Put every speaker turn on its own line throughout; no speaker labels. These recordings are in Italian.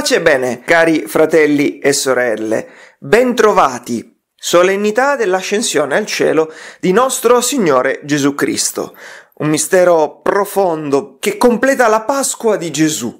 Pace e bene, cari fratelli e sorelle, bentrovati. Solennità dell'ascensione al cielo di nostro Signore Gesù Cristo. Un mistero profondo che completa la Pasqua di Gesù.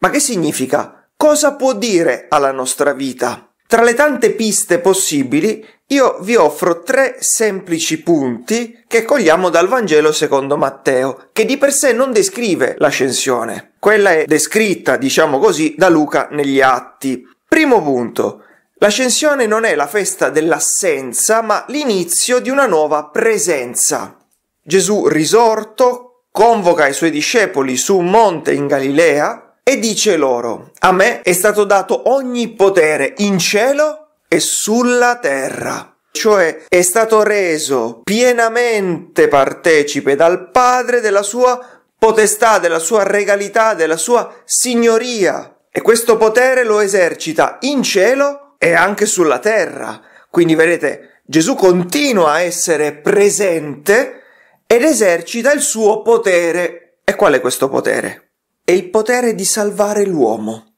Ma che significa? Cosa può dire alla nostra vita? Tra le tante piste possibili, io vi offro tre semplici punti che cogliamo dal Vangelo secondo Matteo, che di per sé non descrive l'ascensione. Quella è descritta, diciamo così, da Luca negli Atti. Primo punto. L'ascensione non è la festa dell'assenza, ma l'inizio di una nuova presenza. Gesù risorto convoca i suoi discepoli su un monte in Galilea e dice loro, a me è stato dato ogni potere in cielo e sulla terra cioè è stato reso pienamente partecipe dal Padre della sua potestà, della sua regalità, della sua signoria. E questo potere lo esercita in cielo e anche sulla terra. Quindi vedete, Gesù continua a essere presente ed esercita il suo potere. E qual è questo potere? e il potere di salvare l'uomo,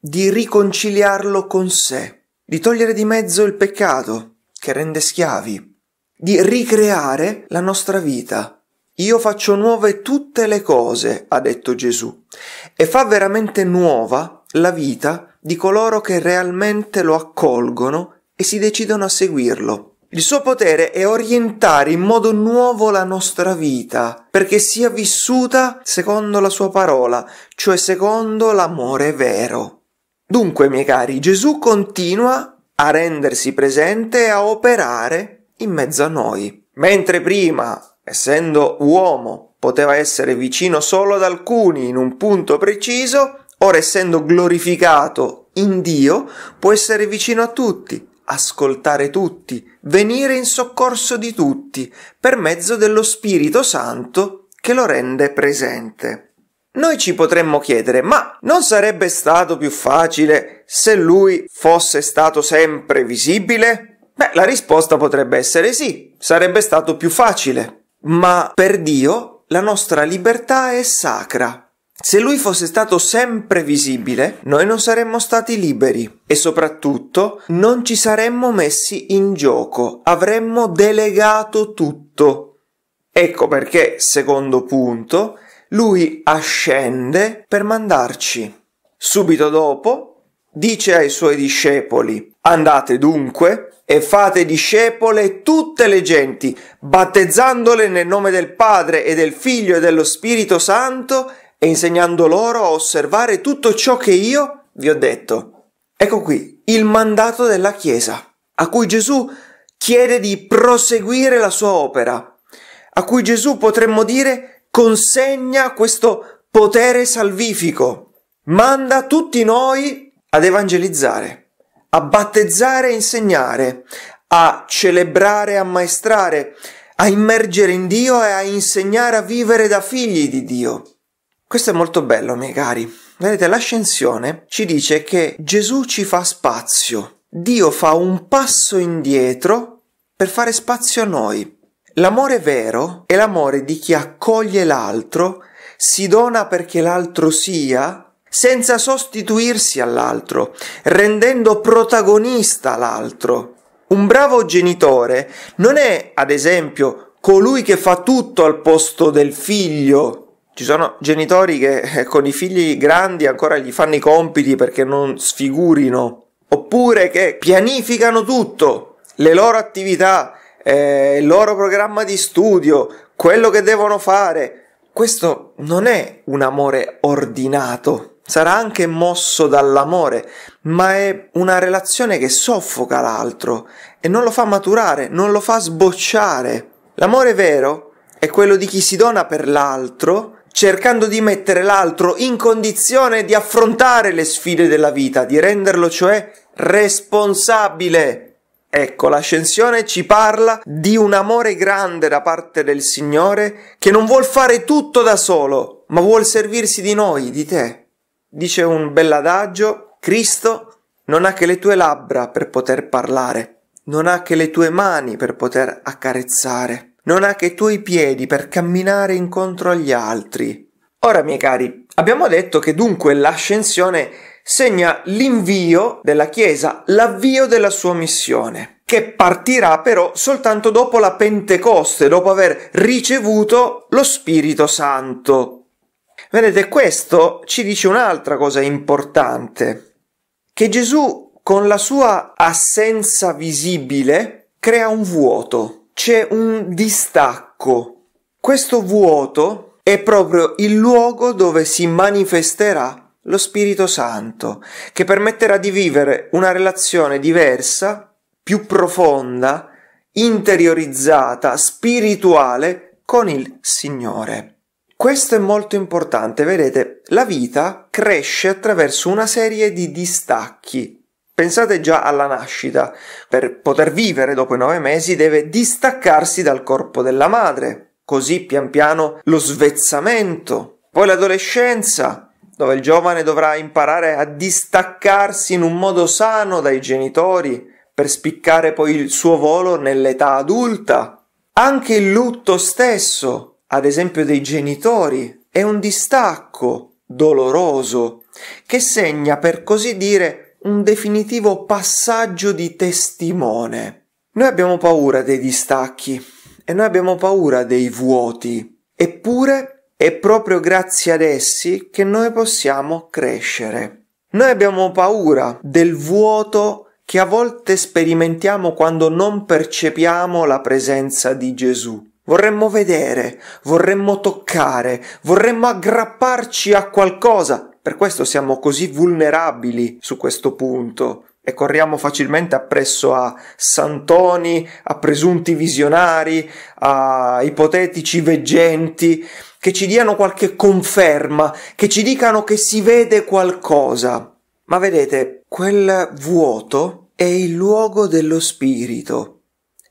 di riconciliarlo con sé, di togliere di mezzo il peccato che rende schiavi, di ricreare la nostra vita. Io faccio nuove tutte le cose, ha detto Gesù, e fa veramente nuova la vita di coloro che realmente lo accolgono e si decidono a seguirlo. Il suo potere è orientare in modo nuovo la nostra vita, perché sia vissuta secondo la sua parola, cioè secondo l'amore vero. Dunque, miei cari, Gesù continua a rendersi presente e a operare in mezzo a noi. Mentre prima, essendo uomo, poteva essere vicino solo ad alcuni in un punto preciso, ora essendo glorificato in Dio, può essere vicino a tutti, ascoltare tutti, venire in soccorso di tutti, per mezzo dello Spirito Santo che lo rende presente. Noi ci potremmo chiedere, ma non sarebbe stato più facile se lui fosse stato sempre visibile? Beh, la risposta potrebbe essere sì, sarebbe stato più facile. Ma per Dio la nostra libertà è sacra se lui fosse stato sempre visibile, noi non saremmo stati liberi e soprattutto non ci saremmo messi in gioco, avremmo delegato tutto. Ecco perché, secondo punto, lui ascende per mandarci. Subito dopo dice ai suoi discepoli Andate dunque e fate discepole tutte le genti, battezzandole nel nome del Padre e del Figlio e dello Spirito Santo e insegnando loro a osservare tutto ciò che io vi ho detto. Ecco qui il mandato della Chiesa, a cui Gesù chiede di proseguire la sua opera, a cui Gesù potremmo dire consegna questo potere salvifico, manda tutti noi ad evangelizzare, a battezzare e insegnare, a celebrare e ammaestrare, a immergere in Dio e a insegnare a vivere da figli di Dio. Questo è molto bello, miei cari. Vedete, l'ascensione ci dice che Gesù ci fa spazio. Dio fa un passo indietro per fare spazio a noi. L'amore vero è l'amore di chi accoglie l'altro, si dona perché l'altro sia, senza sostituirsi all'altro, rendendo protagonista l'altro. Un bravo genitore non è, ad esempio, colui che fa tutto al posto del figlio, ci sono genitori che eh, con i figli grandi ancora gli fanno i compiti perché non sfigurino, oppure che pianificano tutto, le loro attività, eh, il loro programma di studio, quello che devono fare. Questo non è un amore ordinato, sarà anche mosso dall'amore, ma è una relazione che soffoca l'altro e non lo fa maturare, non lo fa sbocciare. L'amore vero è quello di chi si dona per l'altro cercando di mettere l'altro in condizione di affrontare le sfide della vita, di renderlo cioè responsabile. Ecco, l'ascensione ci parla di un amore grande da parte del Signore che non vuol fare tutto da solo, ma vuol servirsi di noi, di te. Dice un bell'adagio, Cristo non ha che le tue labbra per poter parlare, non ha che le tue mani per poter accarezzare non ha che i tuoi piedi per camminare incontro agli altri. Ora, miei cari, abbiamo detto che dunque l'ascensione segna l'invio della Chiesa, l'avvio della sua missione, che partirà però soltanto dopo la Pentecoste, dopo aver ricevuto lo Spirito Santo. Vedete, questo ci dice un'altra cosa importante, che Gesù con la sua assenza visibile crea un vuoto c'è un distacco. Questo vuoto è proprio il luogo dove si manifesterà lo Spirito Santo, che permetterà di vivere una relazione diversa, più profonda, interiorizzata, spirituale con il Signore. Questo è molto importante, vedete, la vita cresce attraverso una serie di distacchi, Pensate già alla nascita. Per poter vivere dopo i nove mesi deve distaccarsi dal corpo della madre. Così pian piano lo svezzamento. Poi l'adolescenza, dove il giovane dovrà imparare a distaccarsi in un modo sano dai genitori per spiccare poi il suo volo nell'età adulta. Anche il lutto stesso, ad esempio dei genitori, è un distacco doloroso che segna per così dire un definitivo passaggio di testimone. Noi abbiamo paura dei distacchi e noi abbiamo paura dei vuoti, eppure è proprio grazie ad essi che noi possiamo crescere. Noi abbiamo paura del vuoto che a volte sperimentiamo quando non percepiamo la presenza di Gesù. Vorremmo vedere, vorremmo toccare, vorremmo aggrapparci a qualcosa per questo siamo così vulnerabili su questo punto e corriamo facilmente appresso a santoni, a presunti visionari, a ipotetici veggenti che ci diano qualche conferma, che ci dicano che si vede qualcosa. Ma vedete, quel vuoto è il luogo dello spirito,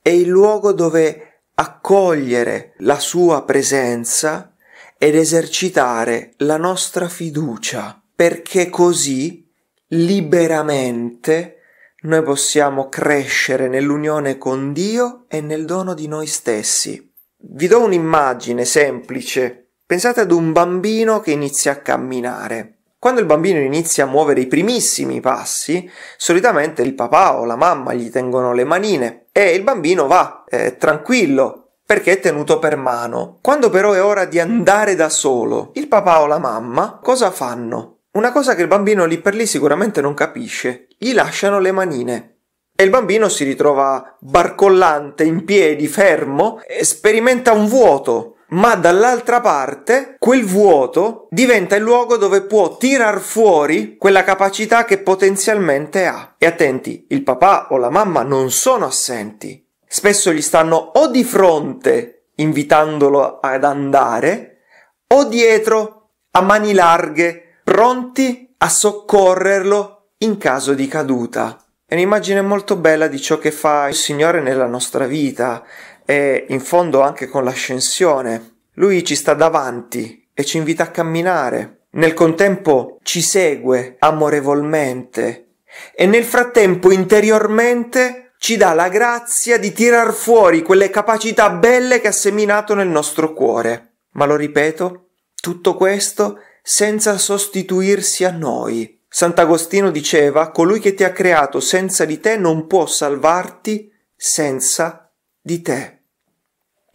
è il luogo dove accogliere la sua presenza ed esercitare la nostra fiducia, perché così liberamente noi possiamo crescere nell'unione con Dio e nel dono di noi stessi. Vi do un'immagine semplice. Pensate ad un bambino che inizia a camminare. Quando il bambino inizia a muovere i primissimi passi, solitamente il papà o la mamma gli tengono le manine e il bambino va eh, tranquillo, perché è tenuto per mano. Quando però è ora di andare da solo, il papà o la mamma cosa fanno? Una cosa che il bambino lì per lì sicuramente non capisce, gli lasciano le manine. E il bambino si ritrova barcollante, in piedi, fermo, e sperimenta un vuoto, ma dall'altra parte quel vuoto diventa il luogo dove può tirar fuori quella capacità che potenzialmente ha. E attenti, il papà o la mamma non sono assenti, spesso gli stanno o di fronte invitandolo ad andare o dietro a mani larghe pronti a soccorrerlo in caso di caduta. È un'immagine molto bella di ciò che fa il Signore nella nostra vita e in fondo anche con l'ascensione. Lui ci sta davanti e ci invita a camminare. Nel contempo ci segue amorevolmente e nel frattempo interiormente ci dà la grazia di tirar fuori quelle capacità belle che ha seminato nel nostro cuore. Ma lo ripeto, tutto questo senza sostituirsi a noi. Sant'Agostino diceva, colui che ti ha creato senza di te non può salvarti senza di te.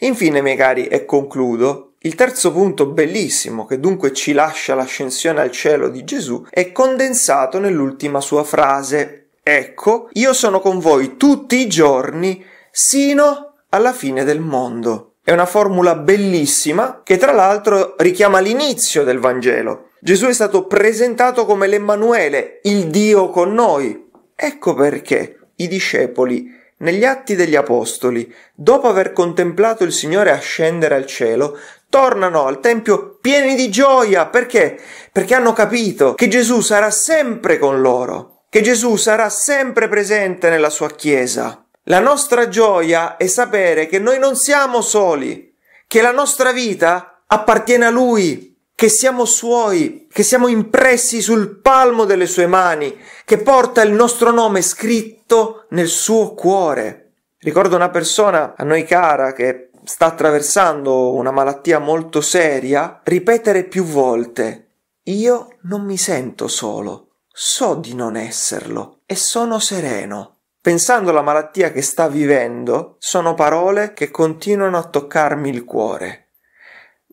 Infine, miei cari, e concludo, il terzo punto bellissimo che dunque ci lascia l'ascensione al cielo di Gesù è condensato nell'ultima sua frase, Ecco, io sono con voi tutti i giorni sino alla fine del mondo. È una formula bellissima che tra l'altro richiama l'inizio del Vangelo. Gesù è stato presentato come l'Emmanuele, il Dio con noi. Ecco perché i discepoli negli Atti degli Apostoli, dopo aver contemplato il Signore ascendere al cielo, tornano al Tempio pieni di gioia. Perché? Perché hanno capito che Gesù sarà sempre con loro che Gesù sarà sempre presente nella sua Chiesa. La nostra gioia è sapere che noi non siamo soli, che la nostra vita appartiene a Lui, che siamo Suoi, che siamo impressi sul palmo delle Sue mani, che porta il nostro nome scritto nel suo cuore. Ricordo una persona a noi cara che sta attraversando una malattia molto seria, ripetere più volte, io non mi sento solo so di non esserlo e sono sereno. Pensando alla malattia che sta vivendo, sono parole che continuano a toccarmi il cuore.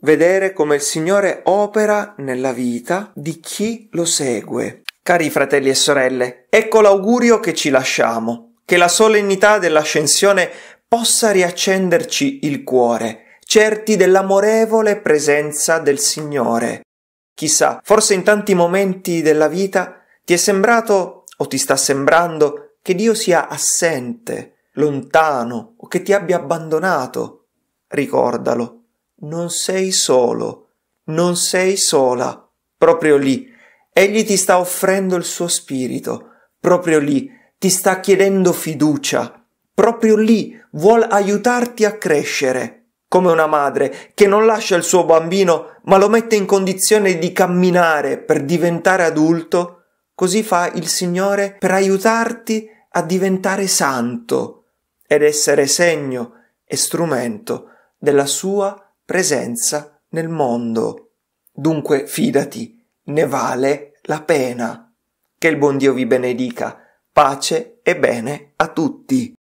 Vedere come il Signore opera nella vita di chi lo segue. Cari fratelli e sorelle, ecco l'augurio che ci lasciamo, che la solennità dell'ascensione possa riaccenderci il cuore, certi dell'amorevole presenza del Signore. Chissà, forse in tanti momenti della vita ti è sembrato o ti sta sembrando che Dio sia assente, lontano o che ti abbia abbandonato? Ricordalo, non sei solo, non sei sola, proprio lì. Egli ti sta offrendo il suo spirito, proprio lì, ti sta chiedendo fiducia, proprio lì vuol aiutarti a crescere, come una madre che non lascia il suo bambino ma lo mette in condizione di camminare per diventare adulto Così fa il Signore per aiutarti a diventare santo ed essere segno e strumento della sua presenza nel mondo. Dunque fidati, ne vale la pena. Che il buon Dio vi benedica, pace e bene a tutti.